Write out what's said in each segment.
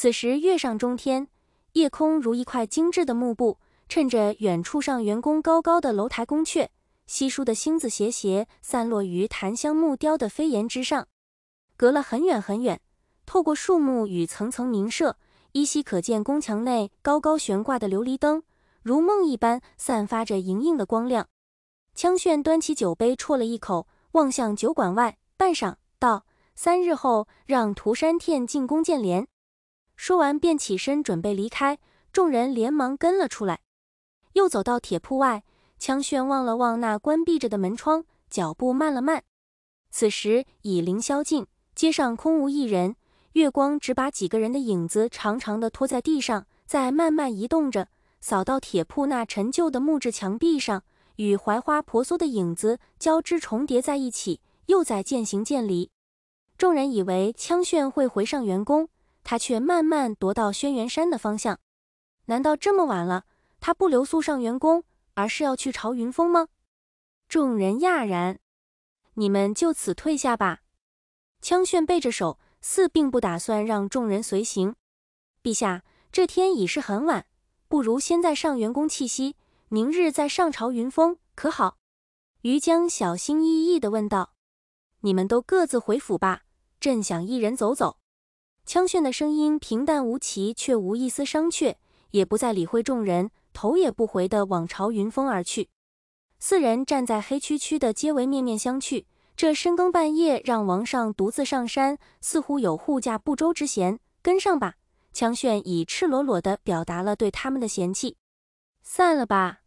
此时月上中天，夜空如一块精致的幕布，衬着远处上员工高高的楼台宫阙，稀疏的星子斜斜散落于檀香木雕的飞檐之上。隔了很远很远，透过树木与层层明射，依稀可见宫墙内高高悬挂的琉璃灯，如梦一般散发着莹莹的光亮。枪炫端起酒杯啜了一口，望向酒馆外，半晌道：“三日后让涂山天进宫见莲。”说完，便起身准备离开，众人连忙跟了出来。又走到铁铺外，枪炫望了望那关闭着的门窗，脚步慢了慢。此时已临宵尽，街上空无一人，月光只把几个人的影子长长的拖在地上，在慢慢移动着，扫到铁铺那陈旧的木质墙壁上，与槐花婆娑的影子交织重叠在一起，又在渐行渐离。众人以为枪炫会回上员工，他却慢慢踱到轩辕山的方向。难道这么晚了，他不留宿上元宫，而是要去朝云峰吗？众人讶然。你们就此退下吧。枪炫背着手，似并不打算让众人随行。陛下，这天已是很晚，不如先在上元宫憩息，明日再上朝云峰，可好？于江小心翼翼地问道。你们都各自回府吧，朕想一人走走。枪炫的声音平淡无奇，却无一丝商榷，也不再理会众人，头也不回地往朝云峰而去。四人站在黑黢黢的，皆为面面相觑。这深更半夜让王上独自上山，似乎有护驾不周之嫌。跟上吧！枪炫已赤裸裸地表达了对他们的嫌弃。散了吧。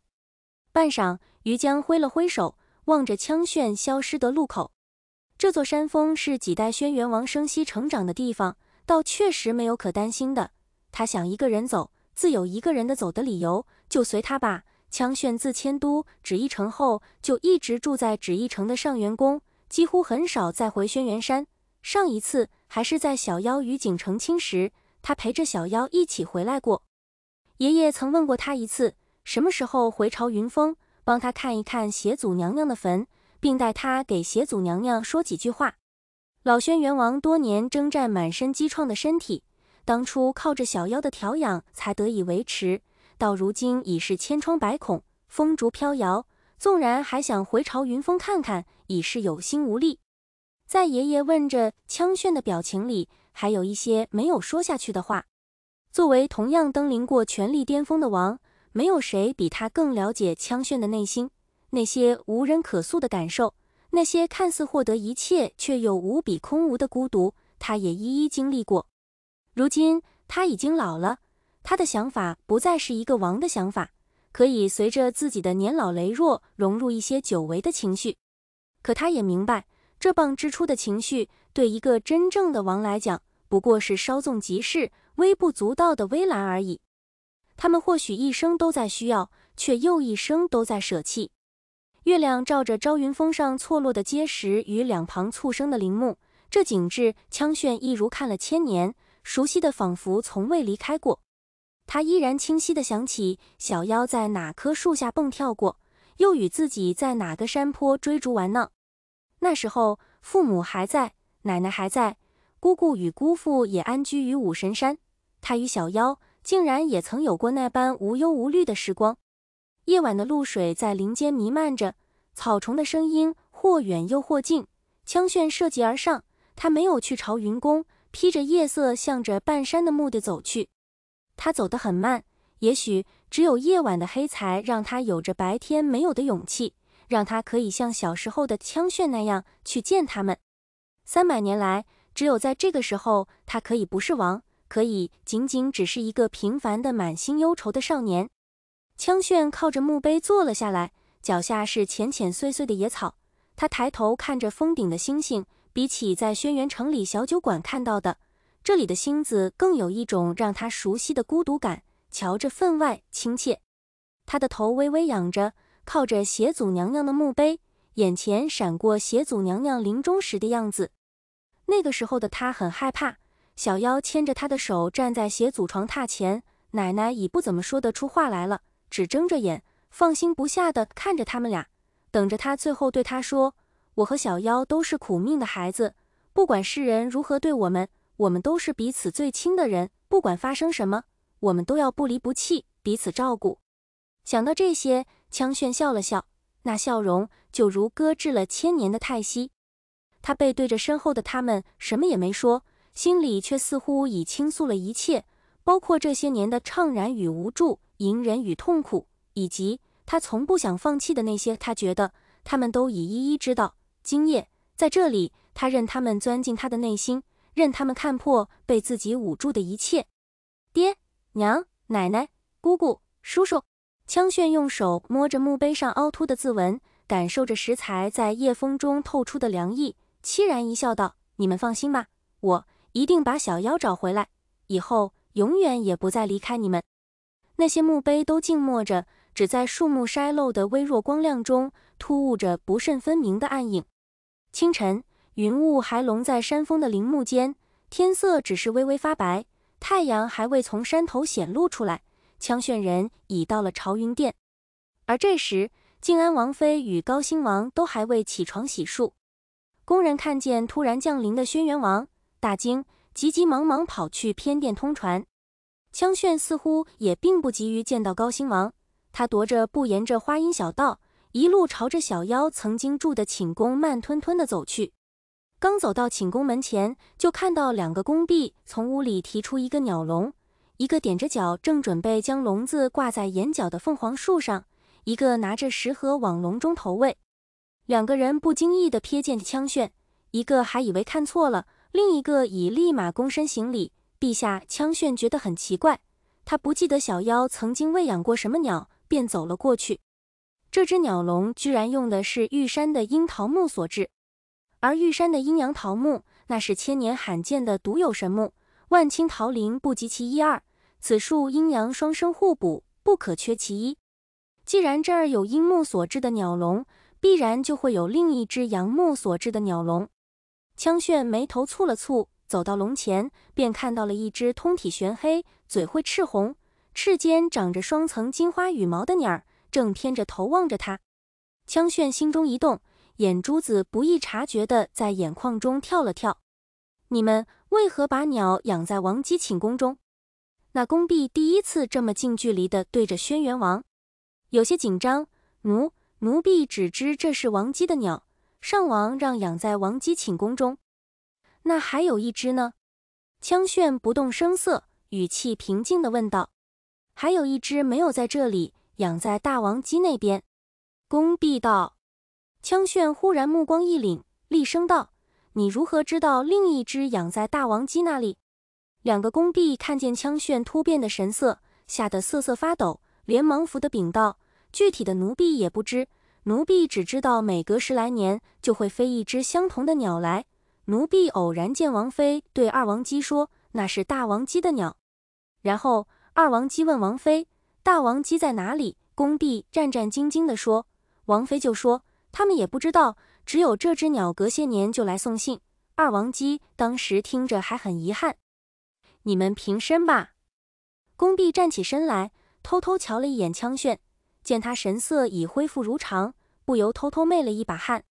半晌，于江挥了挥手，望着枪炫消失的路口。这座山峰是几代轩辕王生息成长的地方。倒确实没有可担心的。他想一个人走，自有一个人的走的理由，就随他吧。枪炫自迁都，旨意城后，就一直住在旨意城的上元宫，几乎很少再回轩辕山。上一次还是在小妖与景成亲时，他陪着小妖一起回来过。爷爷曾问过他一次，什么时候回朝云峰，帮他看一看邪祖娘娘的坟，并带他给邪祖娘娘说几句话。老轩辕王多年征战，满身积创的身体，当初靠着小妖的调养才得以维持，到如今已是千疮百孔，风烛飘摇。纵然还想回朝云峰看看，已是有心无力。在爷爷问着枪炫的表情里，还有一些没有说下去的话。作为同样登临过权力巅峰的王，没有谁比他更了解枪炫的内心，那些无人可诉的感受。那些看似获得一切却又无比空无的孤独，他也一一经历过。如今他已经老了，他的想法不再是一个王的想法，可以随着自己的年老羸弱融入一些久违的情绪。可他也明白，这棒之出的情绪对一个真正的王来讲，不过是稍纵即逝、微不足道的微澜而已。他们或许一生都在需要，却又一生都在舍弃。月亮照着朝云峰上错落的阶石与两旁簇生的林木，这景致清炫，一如看了千年，熟悉的仿佛从未离开过。他依然清晰的想起小妖在哪棵树下蹦跳过，又与自己在哪个山坡追逐玩闹。那时候父母还在，奶奶还在，姑姑与姑父也安居于武神山。他与小妖竟然也曾有过那般无忧无虑的时光。夜晚的露水在林间弥漫着，草虫的声音或远又或近。枪炫射击而上，他没有去朝云宫，披着夜色，向着半山的墓地走去。他走得很慢，也许只有夜晚的黑才让他有着白天没有的勇气，让他可以像小时候的枪炫那样去见他们。三百年来，只有在这个时候，他可以不是王，可以仅仅只是一个平凡的满心忧愁的少年。枪炫靠着墓碑坐了下来，脚下是浅浅碎碎的野草。他抬头看着峰顶的星星，比起在轩辕城里小酒馆看到的，这里的星子更有一种让他熟悉的孤独感，瞧着分外亲切。他的头微微仰着，靠着邪祖娘娘的墓碑，眼前闪过邪祖娘娘临终时的样子。那个时候的他很害怕，小妖牵着他的手站在邪祖床榻前，奶奶已不怎么说得出话来了。只睁着眼，放心不下的看着他们俩，等着他最后对他说：“我和小妖都是苦命的孩子，不管世人如何对我们，我们都是彼此最亲的人。不管发生什么，我们都要不离不弃，彼此照顾。”想到这些，枪炫笑了笑，那笑容就如搁置了千年的叹息。他背对着身后的他们，什么也没说，心里却似乎已倾诉了一切，包括这些年的怅然与无助。隐忍与痛苦，以及他从不想放弃的那些，他觉得他们都已一一知道。今夜在这里，他任他们钻进他的内心，任他们看破被自己捂住的一切。爹、娘、奶奶、姑姑、叔叔，枪炫用手摸着墓碑上凹凸的字纹，感受着石材在夜风中透出的凉意，凄然一笑，道：“你们放心吧，我一定把小妖找回来，以后永远也不再离开你们。”那些墓碑都静默着，只在树木筛漏的微弱光亮中突兀着不甚分明的暗影。清晨，云雾还笼在山峰的陵墓间，天色只是微微发白，太阳还未从山头显露出来。枪炫人已到了朝云殿，而这时静安王妃与高兴王都还未起床洗漱。宫人看见突然降临的轩辕王，大惊，急急忙忙跑去偏殿通传。枪炫似乎也并不急于见到高兴王，他踱着步沿着花荫小道，一路朝着小妖曾经住的寝宫慢吞吞地走去。刚走到寝宫门前，就看到两个宫婢从屋里提出一个鸟笼，一个踮着脚正准备将笼子挂在檐角的凤凰树上，一个拿着食盒往笼中投喂。两个人不经意地瞥见枪炫，一个还以为看错了，另一个已立马躬身行礼。陛下，羌炫觉得很奇怪，他不记得小妖曾经喂养过什么鸟，便走了过去。这只鸟笼居然用的是玉山的阴桃木所制，而玉山的阴阳桃木那是千年罕见的独有神木，万顷桃林不及其一二。此树阴阳双生互补，不可缺其一。既然这儿有阴木所制的鸟笼，必然就会有另一只阳木所制的鸟笼。羌炫眉头蹙了蹙。走到笼前，便看到了一只通体玄黑、嘴喙赤红、翅尖长着双层金花羽毛的鸟，正偏着头望着他。枪炫心中一动，眼珠子不易察觉地在眼眶中跳了跳。你们为何把鸟养在王姬寝宫中？那宫婢第一次这么近距离地对着轩辕王，有些紧张。奴奴婢只知这是王姬的鸟，上王让养在王姬寝宫中。那还有一只呢？枪炫不动声色，语气平静地问道：“还有一只没有在这里，养在大王鸡那边。”宫婢道。枪炫忽然目光一凛，厉声道：“你如何知道另一只养在大王鸡那里？”两个宫婢看见枪炫突变的神色，吓得瑟瑟发抖，连忙扶的禀道：“具体的奴婢也不知，奴婢只知道每隔十来年就会飞一只相同的鸟来。”奴婢偶然见王妃对二王姬说：“那是大王姬的鸟。”然后二王姬问王妃：“大王姬在哪里？”宫婢战战兢兢地说，王妃就说：“他们也不知道，只有这只鸟隔些年就来送信。”二王姬当时听着还很遗憾。你们平身吧。宫婢站起身来，偷偷瞧了一眼枪炫，见他神色已恢复如常，不由偷偷昧了一把汗。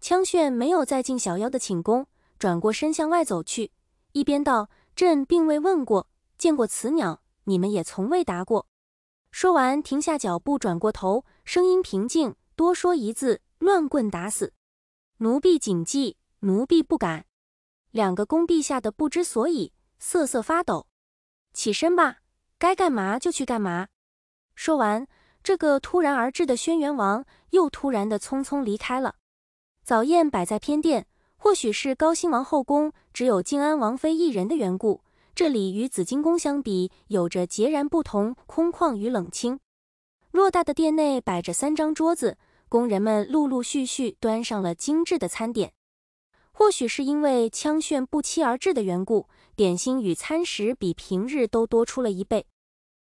枪炫没有再进小妖的寝宫。转过身向外走去，一边道：“朕并未问过，见过此鸟，你们也从未答过。”说完，停下脚步，转过头，声音平静：“多说一字，乱棍打死。”奴婢谨记，奴婢不敢。两个宫婢吓得不知所以，瑟瑟发抖，起身吧，该干嘛就去干嘛。说完，这个突然而至的轩辕王又突然的匆匆离开了。早宴摆在偏殿。或许是高辛王后宫只有静安王妃一人的缘故，这里与紫金宫相比有着截然不同，空旷与冷清。偌大的殿内摆着三张桌子，工人们陆陆续续端上了精致的餐点。或许是因为枪炫不期而至的缘故，点心与餐食比平日都多出了一倍。